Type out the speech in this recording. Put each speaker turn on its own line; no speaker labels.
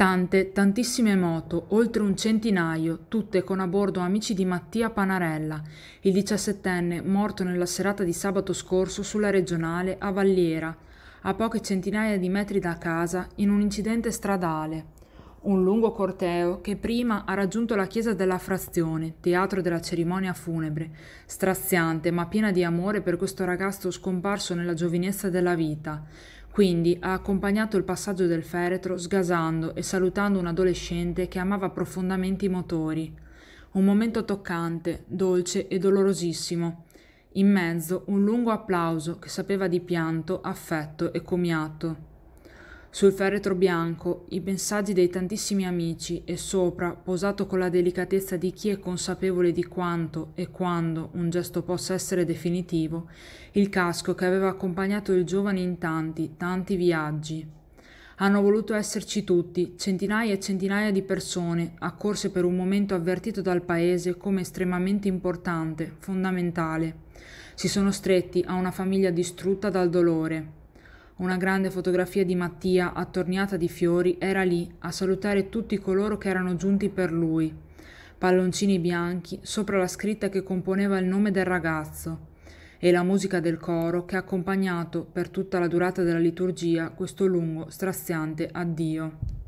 Tante, tantissime moto, oltre un centinaio, tutte con a bordo amici di Mattia Panarella, il diciassettenne morto nella serata di sabato scorso sulla regionale a Valliera, a poche centinaia di metri da casa, in un incidente stradale. Un lungo corteo che prima ha raggiunto la chiesa della frazione, teatro della cerimonia funebre, straziante ma piena di amore per questo ragazzo scomparso nella giovinezza della vita quindi ha accompagnato il passaggio del feretro sgasando e salutando un adolescente che amava profondamente i motori. Un momento toccante, dolce e dolorosissimo. In mezzo un lungo applauso che sapeva di pianto, affetto e comiato sul feretro bianco i messaggi dei tantissimi amici e sopra, posato con la delicatezza di chi è consapevole di quanto e quando un gesto possa essere definitivo, il casco che aveva accompagnato il giovane in tanti, tanti viaggi. Hanno voluto esserci tutti, centinaia e centinaia di persone, accorse per un momento avvertito dal paese come estremamente importante, fondamentale. Si sono stretti a una famiglia distrutta dal dolore. Una grande fotografia di Mattia, attorniata di fiori, era lì a salutare tutti coloro che erano giunti per lui. Palloncini bianchi sopra la scritta che componeva il nome del ragazzo e la musica del coro che ha accompagnato per tutta la durata della liturgia questo lungo, straziante addio.